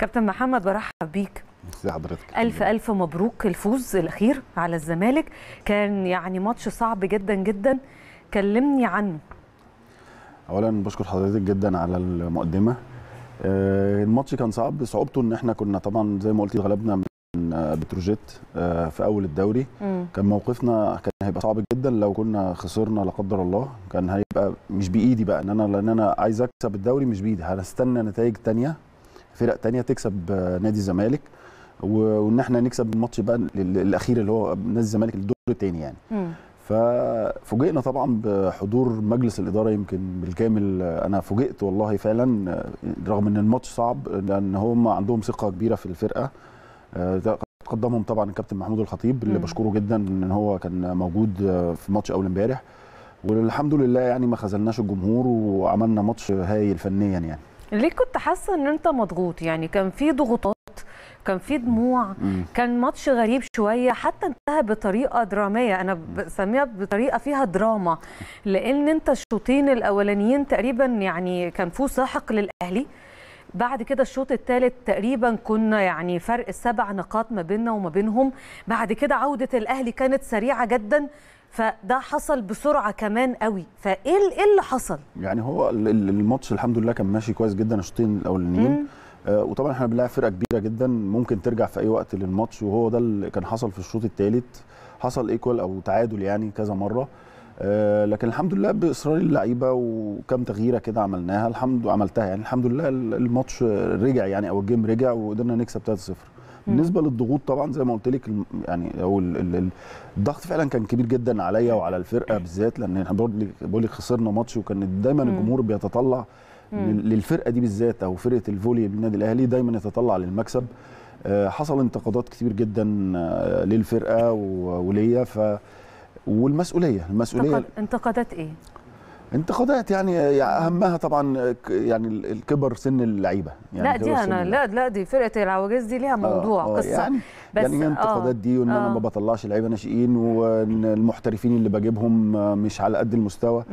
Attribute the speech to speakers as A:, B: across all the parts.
A: كابتن محمد برحب بيك حضرتك ألف ألف مبروك الفوز الأخير على الزمالك كان يعني ماتش صعب جدا جدا كلمني عنه
B: أولا بشكر حضرتك جدا على المقدمة آه، الماتش كان صعب صعوبته ان احنا كنا طبعا زي ما قلت اتغلبنا من آه، بتروجيت آه، في اول الدوري م. كان موقفنا كان هيبقى صعب جدا لو كنا خسرنا لا قدر الله كان هيبقى مش بايدي بقى ان انا لان انا عايز اكسب الدوري مش بايدي هنستنى نتائج ثانيه فرق تانية تكسب آه، نادي الزمالك وان احنا نكسب الماتش بقى الاخير اللي هو نادي الزمالك الدور الثاني يعني م. ففوجئنا طبعا بحضور مجلس الاداره يمكن بالكامل انا فوجئت والله فعلا آه، رغم ان الماتش صعب لان هم عندهم ثقه كبيره في الفرقه آه، قدمهم طبعا الكابتن محمود الخطيب اللي م. بشكره جدا ان هو كان موجود في ماتش اول امبارح والحمد لله يعني ما خذلناش الجمهور وعملنا ماتش هايل فنيا يعني
A: ليه كنت حاسه ان انت مضغوط يعني كان في ضغوطات كان في دموع كان ماتش غريب شويه حتى انتهى بطريقه دراميه انا بسميها بطريقه فيها دراما لان انت الشوطين الاولانيين تقريبا يعني كان في ساحق للاهلي بعد كده الشوط الثالث تقريبا كنا يعني فرق السبع نقاط ما بيننا وما بينهم بعد كده عوده الاهلي كانت سريعه جدا فده حصل بسرعه كمان قوي فايه إيه اللي حصل
B: يعني هو الماتش الحمد لله كان ماشي كويس جدا الشوطين الاولانيين آه وطبعا احنا بنلاعب فرقه كبيره جدا ممكن ترجع في اي وقت للماتش وهو ده اللي كان حصل في الشوط الثالث حصل ايكوال او تعادل يعني كذا مره آه، لكن الحمد لله باصرار اللعيبه وكم تغييره كده عملناها الحمد عملتها يعني الحمد لله الماتش رجع يعني او الجيم رجع وقدرنا نكسب 3-0 بالنسبه للضغوط طبعا زي ما قلت لك يعني او الضغط فعلا كان كبير جدا عليا وعلى الفرقه بالذات لان احنا بقول لك خسرنا ماتش وكان دايما الجمهور بيتطلع للفرقه دي بالذات او فرقه الفولي بالنادي الاهلي دايما يتطلع للمكسب آه، حصل انتقادات كتير جدا آه، للفرقه وليا ف والمسؤوليه المسؤوليه
A: انتقادات ايه
B: انتقادات يعني اهمها طبعا يعني الكبر سن اللعيبه يعني لا دي انا لا
A: لا دي فرقه العواجيز دي ليها آه، موضوع آه قصه يعني بس يعني انتقادات آه.
B: دي وان آه انا ما بطلعش لعيبه ناشئين وان المحترفين اللي بجيبهم مش على قد المستوى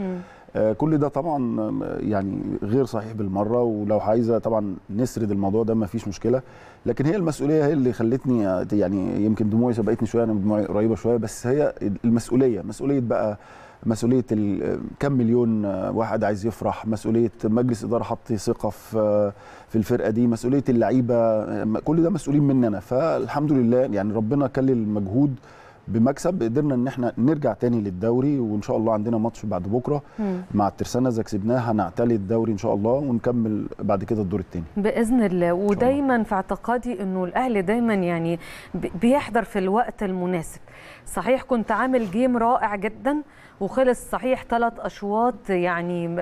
B: آه كل ده طبعا يعني غير صحيح بالمره ولو عايزه طبعا نسرد الموضوع ده ما فيش مشكله لكن هي المسؤوليه هي اللي خلتني يعني يمكن دموعي سبقتني شويه انا دموعي قريبه شويه بس هي المسؤوليه مسؤوليه بقى مسؤوليه كم مليون واحد عايز يفرح مسؤوليه مجلس اداره حط ثقه في في الفرقه دي مسؤوليه اللعيبه كل ده مسؤولين مننا فالحمد لله يعني ربنا كلل مجهود بمكسب قدرنا ان احنا نرجع تاني للدوري وان شاء الله عندنا ماتش بعد بكره مم. مع الترسانه اذا كسبناه هنعتلي الدوري ان شاء الله ونكمل بعد كده الدور التاني
A: باذن الله ودايما في اعتقادي انه الاهلي دايما يعني بيحضر في الوقت المناسب صحيح كنت عامل جيم رائع جدا وخلص صحيح ثلاث اشواط يعني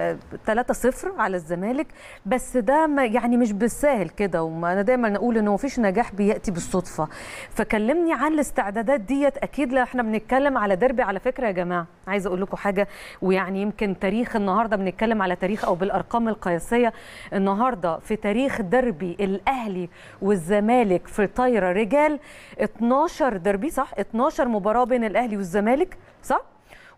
A: 3 صفر على الزمالك بس ده ما يعني مش بالساهل كده وانا دايما نقول انه مفيش نجاح بياتي بالصدفه فكلمني عن الاستعدادات ديت اكيد لا احنا بنتكلم على دربي على فكره يا جماعه عايزه اقول لكم حاجه ويعني يمكن تاريخ النهارده بنتكلم على تاريخ او بالارقام القياسيه النهارده في تاريخ دربي الاهلي والزمالك في طايره رجال 12 دربي صح 12 مباراه بين الاهلي والزمالك صح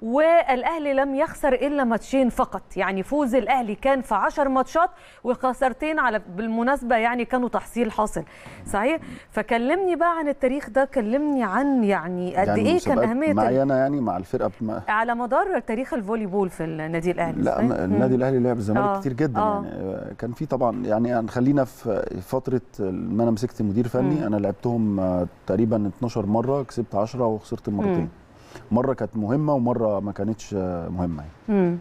A: والاهلي لم يخسر الا ماتشين فقط يعني فوز الاهلي كان في 10 ماتشات وخسارتين على بالمناسبه يعني كانوا تحصيل حاصل صحيح فكلمني بقى عن التاريخ ده كلمني عن يعني قد يعني ايه كان اهميه معينه
B: يعني مع الفرقه بما...
A: على مدار تاريخ الفولي بول في النادي الاهلي لا م... النادي الاهلي
B: لعب الزمالك آه. كتير جدا آه. يعني كان في طبعا يعني خلينا في فتره ما انا مسكت مدير فني م. انا لعبتهم تقريبا 12 مره كسبت 10 وخسرت مرتين م. مره كانت مهمه ومره ما كانتش مهمه
A: يعني.